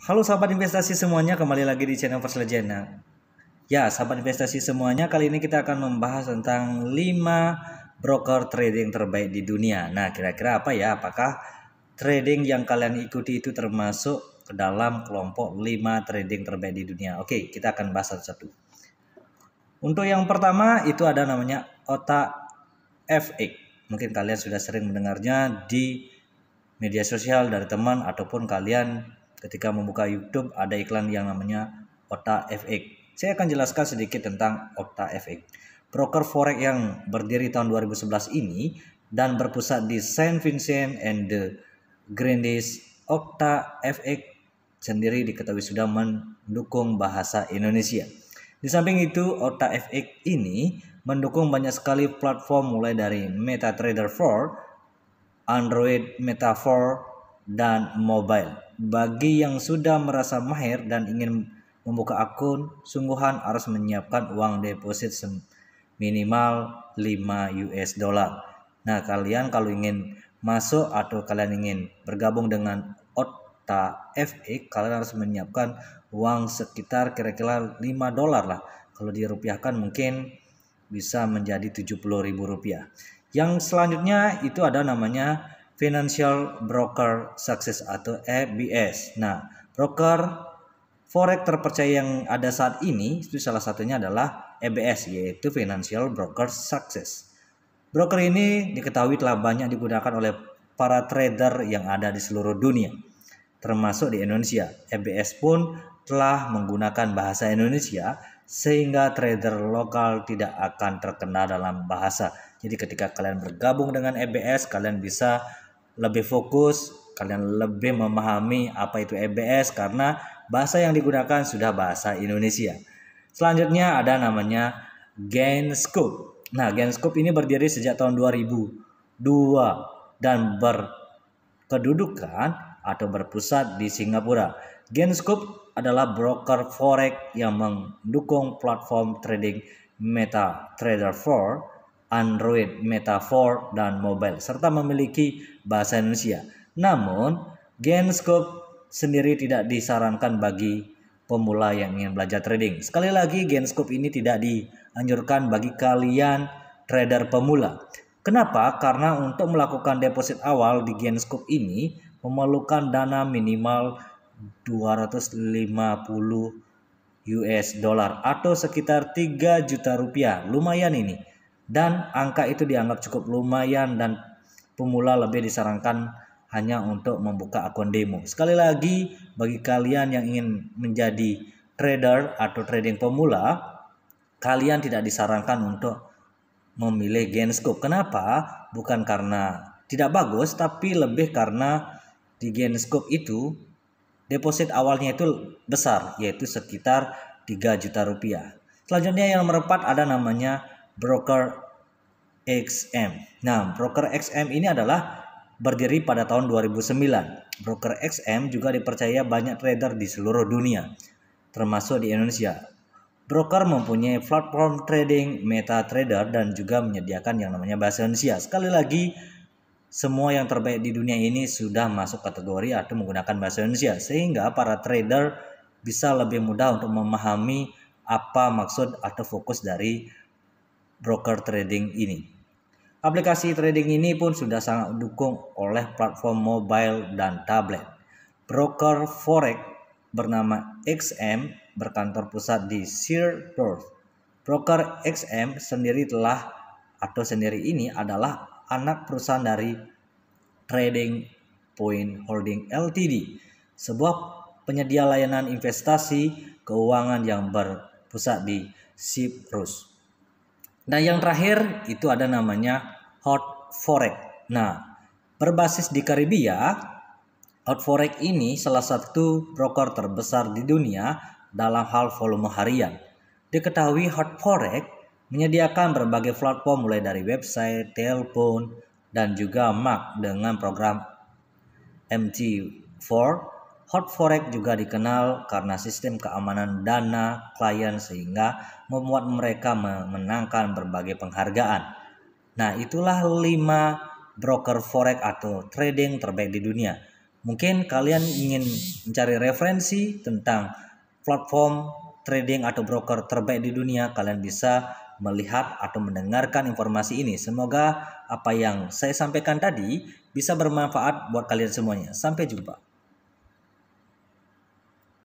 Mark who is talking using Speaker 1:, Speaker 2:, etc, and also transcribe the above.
Speaker 1: Halo sahabat investasi semuanya, kembali lagi di channel First Legend. Ya, sahabat investasi semuanya, kali ini kita akan membahas tentang 5 broker trading terbaik di dunia. Nah, kira-kira apa ya? Apakah trading yang kalian ikuti itu termasuk ke dalam kelompok 5 trading terbaik di dunia? Oke, kita akan bahas satu-satu. Untuk yang pertama itu ada namanya Otak FX. Mungkin kalian sudah sering mendengarnya di media sosial dari teman ataupun kalian ketika membuka YouTube ada iklan yang namanya Ota FX. Saya akan jelaskan sedikit tentang Ota FX. Broker forex yang berdiri tahun 2011 ini dan berpusat di Saint Vincent and the Grenadines, Okta FX sendiri diketahui sudah mendukung bahasa Indonesia. Di samping itu, Okta FX ini mendukung banyak sekali platform mulai dari MetaTrader 4, Android Meta 4, dan mobile. Bagi yang sudah merasa mahir dan ingin membuka akun, sungguhan harus menyiapkan uang deposit minimal 5 US dollar. Nah, kalian kalau ingin masuk atau kalian ingin bergabung dengan Ota FE, kalian harus menyiapkan uang sekitar kira-kira 5 dolar lah. Kalau dirupiahkan mungkin bisa menjadi 70.000 rupiah. Yang selanjutnya itu ada namanya Financial Broker Success atau FBS. Nah, broker forex terpercaya yang ada saat ini itu salah satunya adalah EBS yaitu Financial Broker Success. Broker ini diketahui telah banyak digunakan oleh para trader yang ada di seluruh dunia termasuk di Indonesia. EBS pun telah menggunakan bahasa Indonesia sehingga trader lokal tidak akan terkena dalam bahasa. Jadi ketika kalian bergabung dengan EBS, kalian bisa lebih fokus, kalian lebih memahami apa itu EBS karena bahasa yang digunakan sudah bahasa Indonesia. Selanjutnya ada namanya GenScope. Nah, GenScope ini berdiri sejak tahun 2002 dan berkedudukan atau berpusat di Singapura. GenScope adalah broker forex yang mendukung platform trading MetaTrader 4 Android, Metafor, dan mobile, serta memiliki bahasa Indonesia. Namun, Genscope sendiri tidak disarankan bagi pemula yang ingin belajar trading. Sekali lagi, Genscope ini tidak dianjurkan bagi kalian trader pemula. Kenapa? Karena untuk melakukan deposit awal di Genscope ini memerlukan dana minimal 250 US dollar atau sekitar 3 juta rupiah. Lumayan ini dan angka itu dianggap cukup lumayan dan pemula lebih disarankan hanya untuk membuka akun demo. Sekali lagi, bagi kalian yang ingin menjadi trader atau trading pemula, kalian tidak disarankan untuk memilih Genscope. Kenapa? Bukan karena tidak bagus, tapi lebih karena di Genscope itu deposit awalnya itu besar, yaitu sekitar 3 juta rupiah. Selanjutnya yang merepat ada namanya broker XM. Nah, broker XM ini adalah berdiri pada tahun 2009. Broker XM juga dipercaya banyak trader di seluruh dunia, termasuk di Indonesia. Broker mempunyai platform trading, MetaTrader dan juga menyediakan yang namanya bahasa Indonesia. Sekali lagi, semua yang terbaik di dunia ini sudah masuk kategori atau menggunakan bahasa Indonesia, sehingga para trader bisa lebih mudah untuk memahami apa maksud atau fokus dari broker trading ini. Aplikasi trading ini pun sudah sangat didukung oleh platform mobile dan tablet. Broker forex bernama XM berkantor pusat di Seardorf. Broker XM sendiri telah atau sendiri ini adalah anak perusahaan dari Trading Point Holding Ltd, sebuah penyedia layanan investasi keuangan yang berpusat di Cyprus. Nah yang terakhir itu ada namanya hot forex. Nah, berbasis di Karibia, hot forex ini salah satu broker terbesar di dunia dalam hal volume harian. Diketahui hot forex menyediakan berbagai platform mulai dari website, telepon, dan juga MAC dengan program MT4 Hot Forex juga dikenal karena sistem keamanan dana klien sehingga membuat mereka memenangkan berbagai penghargaan. Nah, itulah 5 broker forex atau trading terbaik di dunia. Mungkin kalian ingin mencari referensi tentang platform trading atau broker terbaik di dunia, kalian bisa melihat atau mendengarkan informasi ini. Semoga apa yang saya sampaikan tadi bisa bermanfaat buat kalian semuanya. Sampai jumpa.